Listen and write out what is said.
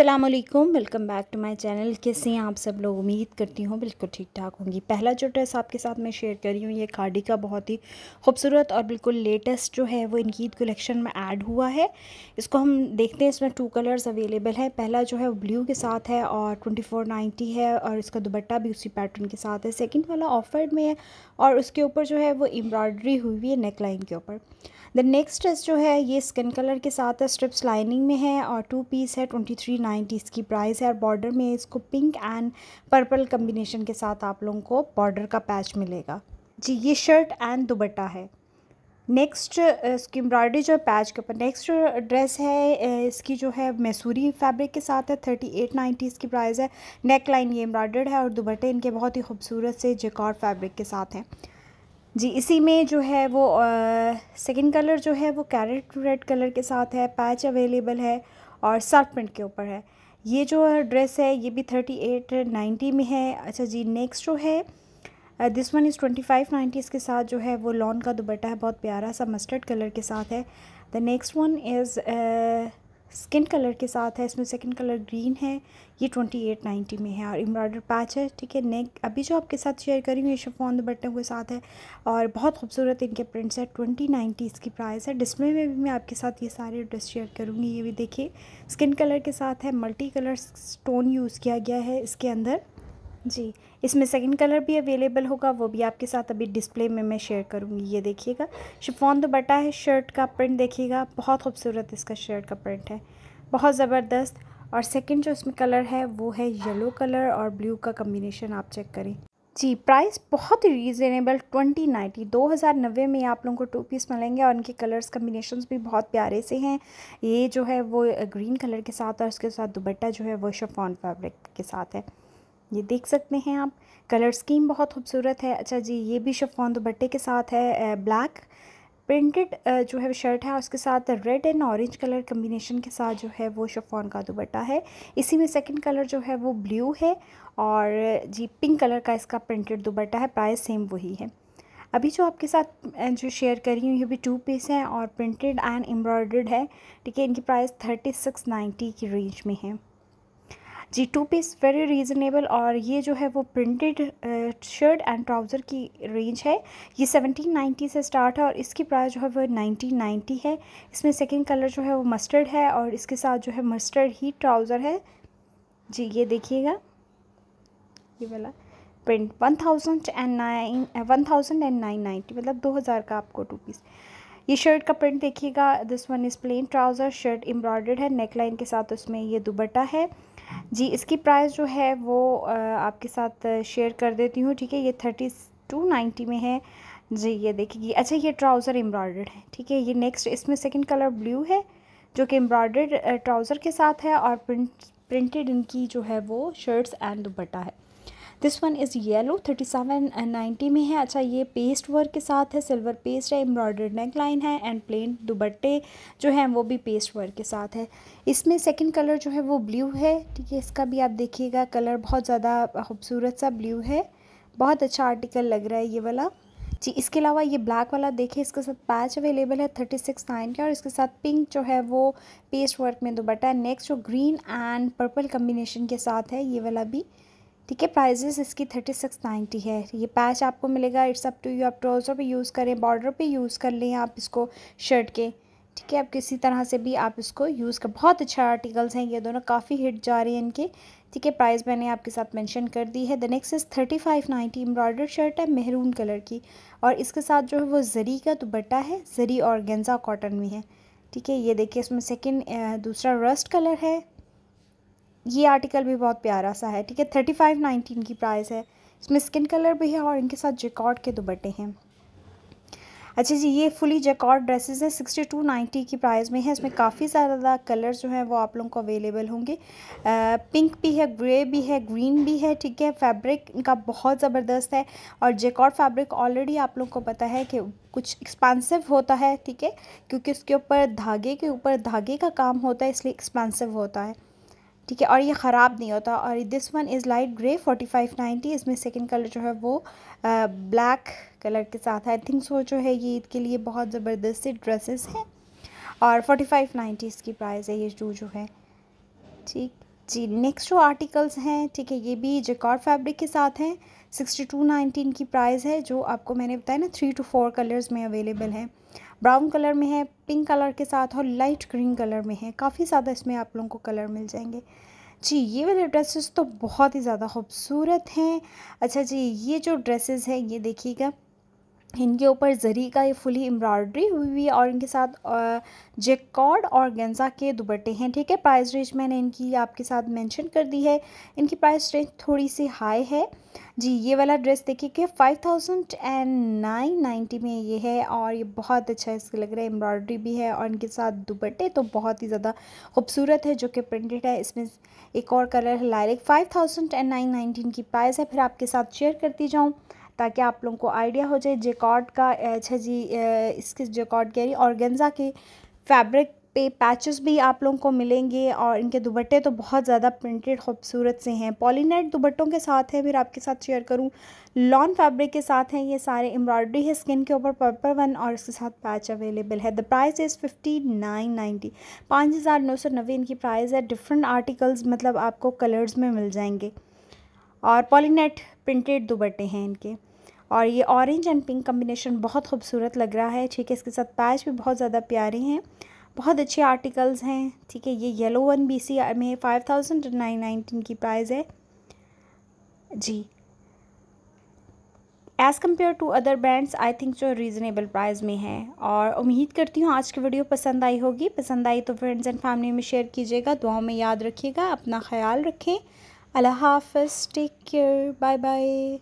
अल्लाम welcome back to my channel कैसे हैं आप सब लोग उम्मीद करती हूँ बिल्कुल ठीक ठाक होंगी पहला जो ड्रेस आपके साथ मैं शेयर कर रही हूँ ये खाडी का बहुत ही खूबसूरत और बिल्कुल लेटेस्ट जो है वो इनकी ईद कलेक्शन में ऐड हुआ है इसको हम देखते हैं इसमें टू कलर्स अवेलेबल है पहला जो है ब्लू के साथ है और ट्वेंटी फोर नाइन्टी है और इसका दुपट्टा भी उसी पैटर्न के साथ है सेकेंड वाला ऑफर्ड में है और उसके ऊपर जो है वो एम्ब्रॉयडरी हुई हुई है नेक लाइन के ऊपर देन नेक्स्ट ड्रेस जो है ये स्किन कलर के साथ स्ट्रिप्स लाइनिंग में है और टू पीस है ट्वेंटी थ्री नाइन्टी इसकी प्राइस है और बॉर्डर में इसको पिंक एंड पर्पल कम्बिनेशन के साथ आप लोगों को बॉर्डर का पैच मिलेगा जी ये शर्ट एंड दुबट्टा है नेक्स्ट इसकी एम्ब्रॉयडरी जो है पैच के ऊपर नेक्स्ट ड्रेस है इसकी जो है मैसूरी फैब्रिक के साथ है थर्टी एट नाइन्टी इसकी प्राइस है नेक लाइन ये एम्ब्रॉयडर्ड है और दुबट्टे इनके बहुत ही खूबसूरत से जेकॉर्ड फैब्रिक के साथ हैं जी इसी में जो है वो सेकंड कलर जो है वो कैरेट रेड कलर के साथ है पैच अवेलेबल है और सर्फ प्रिंट के ऊपर है ये जो ड्रेस है ये भी थर्टी एट नाइन्टी में है अच्छा जी नेक्स्ट जो है this one is twenty five ninety इसके साथ जो है वो लॉन का दुपट्टा है बहुत प्यारा सा मस्टर्ड कलर के साथ है the next one is skin colour के साथ है इसमें सेकंड कलर ग्रीन है ये ट्वेंटी एट नाइन्टी में है और एम्ब्रॉयडर पैच है ठीक है नेक अभी जो आपके साथ शेयर करी हूँ ये शफोन दुपट्टों के साथ है और बहुत खूबसूरत इनके प्रिंट्स है ट्वेंटी नाइन्टी इसकी प्राइस है डिस्प्ले में भी मैं आपके साथ ये सारे ड्रेस शेयर करूँगी ये भी देखिए स्किन कलर के साथ है मल्टी कलर स्टोन यूज़ किया गया है इसके अंदर जी इसमें सेकंड कलर भी अवेलेबल होगा वो भी आपके साथ अभी डिस्प्ले में मैं शेयर करूँगी ये देखिएगा शिफॉन बटा है शर्ट का प्रिंट देखिएगा बहुत खूबसूरत इसका शर्ट का प्रिंट है बहुत ज़बरदस्त और सेकंड जो इसमें कलर है वो है येलो कलर और ब्लू का कम्बिनेशन आप चेक करें जी प्राइस बहुत ही रीज़नेबल ट्वेंटी नाइन्टी दो हज़ार नब्बे में आप लोगों को टू पीस मिलेंगे और इनके कलर्स कम्बिनेशन भी बहुत प्यारे से हैं ये जो है वो ग्रीन कलर के साथ और उसके साथ दुबट्टा जो है वो शफॉन फैब्रिक के साथ है ये देख सकते हैं आप कलर स्कीम बहुत खूबसूरत है अच्छा जी ये भी शफॉन दुपट्टे के साथ है ब्लैक प्रिंटेड जो है शर्ट है उसके साथ red and orange colour combination के साथ जो है वो शफॉन का दुपट्टा है इसी में सेकंड कलर जो है वो ब्लू है और जी पिंक कलर का इसका प्रिंटेड दुपट्टा है प्राइस सेम वही है अभी जो आपके साथ जो शेयर कर रही हूँ ये भी टू पीस हैं और प्रिंटेड एंड एम्ब्रॉयड है ठीक है इनकी प्राइस थर्टी सिक्स नाइन्टी की रेंज में है जी टू पीस वेरी रीज़नेबल और ये जो है वो प्रिंटेड शर्ट एंड ट्राउज़र की रेंज है ये सेवनटीन नाइन्टी से स्टार्ट है और इसकी प्राइस जो है वो नाइनटीन नाइन्टी है इसमें सेकेंड कलर जो है वो मस्टर्ड है और इसके साथ जो है मस्टर्ड ही ट्राउज़र है जी ये देखिएगा ये वाला print one thousand and nine one thousand and nine ninety मतलब दो हज़ार का आपको टू पीस ये शर्ट का प्रिंट देखिएगा this one is plain trouser shirt embroidered है नेक लाइन के साथ उसमें ये दुबट्टा है जी इसकी प्राइस जो है वो आपके साथ शेयर कर देती हूँ ठीक है ये थर्टी टू नाइन्टी में है जी ये देखिएगी अच्छा ये ट्राउज़र एम्ब्रॉयडर्ड है ठीक है ये नेक्स्ट इसमें सेकेंड कलर ब्लू है जो कि एम्ब्रॉयडर्ड ट्राउज़र के साथ है और प्रिंट प्रिंटेड इनकी जो है वो शर्ट्स एंड दुबट्टा है this one is yellow thirty seven ninety में है अच्छा ये पेस्ट वर्क के साथ है सिल्वर पेस्ट है एम्ब्रॉयडर्ड नेक लाइन है एंड प्लेन दुबट्टे जो हैं वो भी पेस्ट वर्क के साथ है इसमें सेकेंड कलर जो है वो ब्लू है ठीक है इसका भी आप देखिएगा कलर बहुत ज़्यादा खूबसूरत सा ब्लू है बहुत अच्छा आर्टिकल लग रहा है ये वाला जी इसके अलावा ये ब्लैक वाला देखिए इसके साथ पैच अवेलेबल है थर्टी सिक्स नाइन का और इसके साथ पिंक जो है वो पेस्ट वर्क में दुपट्टा है नेक्स्ट जो ग्रीन एंड पर्पल कम्बिनेशन के साथ है ये वाला भी ठीक है प्राइजेस इसकी थर्टी सिक्स नाइन्टी है ये पैच आपको मिलेगा इट्स अप टू यू आप ट्राउज़र पे यूज़ करें बॉर्डर पे यूज़ कर लें आप इसको शर्ट के ठीक है आप किसी तरह से भी आप इसको यूज़ कर बहुत अच्छा आर्टिकल्स हैं ये दोनों काफ़ी हिट जा रहे हैं इनके ठीक है प्राइस मैंने आपके साथ मेंशन कर दी है the next is thirty five ninety embroider shirt है मेहरून कलर की और इसके साथ जो है वो जरी का दुपट्टा है जरी और गेंजा कॉटन में है ठीक है ये देखिए इसमें सेकेंड दूसरा रस्ट कलर है ये आर्टिकल भी बहुत प्यारा सा है ठीक है थर्टी फाइव नाइनटीन की प्राइस है इसमें स्किन कलर भी है और इनके साथ जेकॉर्ड के दुपट्टे हैं अच्छा जी ये फुली जेकॉर्ड ड्रेसेस हैं सिक्सटी टू नाइन्टी की प्राइस में है इसमें काफ़ी ज़्यादा कलर्स जो हैं वो आप लोगों को अवेलेबल होंगे पिंक भी है ग्रे भी है ग्रीन भी है ठीक है फैब्रिक इनका बहुत ज़बरदस्त है और जेकॉर्ड फैब्रिक ऑलरेडी आप लोगों को पता है कि कुछ एक्सपेंसिव होता है ठीक है क्योंकि उसके ऊपर धागे के ऊपर धागे का काम होता है इसलिए एक्सपेंसिव होता है ठीक है और ये ख़राब नहीं होता और this one is light grey forty five ninety इसमें सेकेंड कलर जो है वो ब्लैक कलर के साथ आई थिंक सो जो है ये ईद के लिए बहुत ज़बरदस्त ड्रेसेस हैं और फोर्टी फाइव नाइन्टी इसकी प्राइस है ये जू जो है ठीक जी नेक्स्ट जो आर्टिकल्स हैं ठीक है ये भी जेकॉर्ड फैब्रिक के साथ हैं सिक्सटी टू नाइनटीन की प्राइस है जो आपको मैंने बताया ना थ्री टू फोर कलर्स में अवेलेबल है ब्राउन कलर में है पिंक कलर के साथ और लाइट ग्रीन कलर में है काफ़ी ज़्यादा इसमें आप लोगों को कलर मिल जाएंगे जी ये वाले ड्रेसेस तो बहुत ही ज़्यादा खूबसूरत हैं अच्छा जी ये जो ड्रेसेस हैं ये देखिएगा इनके ऊपर जरी का ये फुली एम्ब्रॉयडरी हुई हुई है और इनके साथ जेकॉर्ड और गेंजा के दुपट्टे हैं ठीक है प्राइस रेंज मैंने इनकी आपके साथ मेंशन कर दी है इनकी प्राइस रेंज थोड़ी सी हाई है जी ये वाला ड्रेस देखिए कि five thousand and nine ninety में ये है और ये बहुत अच्छा इसके लग रहा है एम्ब्रॉयडरी भी है और इनके साथ दुपट्टे तो बहुत ही ज़्यादा खूबसूरत है जो कि प्रिंटेड है इसमें एक और कलर है lilac five thousand and nine nineteen की प्राइस है फिर आपके साथ शेयर करती जाऊँ ताकि आप लोगों को आइडिया हो जाए जेकॉर्ड का अच्छा जी इसके जेकॉड कह रही गेंजा के फैब्रिक पे पैचेस भी आप लोगों को मिलेंगे और इनके दुबट्टे तो बहुत ज़्यादा प्रिंटेड खूबसूरत से हैं पॉलीनेट दुबट्टों के साथ है फिर आपके साथ शेयर करूँ लॉन फैब्रिक के साथ हैं ये सारे एम्ब्रॉयडरी है स्किन के ऊपर पर्पल वन और इसके साथ पैच अवेलेबल है the price is fifty nine ninety पाँच हज़ार नौ सौ नब्बे इनकी प्राइस है डिफरेंट आर्टिकल्स मतलब आपको कलर्स में मिल जाएंगे और पॉलीनेट प्रिंटेड दुबट्टे हैं इनके और ये ऑरेंज एंड पिंक कम्बिनेशन बहुत खूबसूरत लग रहा है ठीक है इसके साथ पैच भी बहुत ज़्यादा प्यारे हैं बहुत अच्छे आर्टिकल्स हैं ठीक है ये येलो वन बी सी में फाइव थाउजेंड नाइन नाइनटीन की प्राइस है जी as compare to other brands I think जो रीज़नेबल प्राइस में है और उम्मीद करती हूँ आज की वीडियो पसंद आई होगी पसंद आई तो फ्रेंड्स एंड फैमिली में शेयर कीजिएगा दुआओं में याद रखिएगा अपना ख्याल रखें Allah Hafiz. Take care. Bye bye.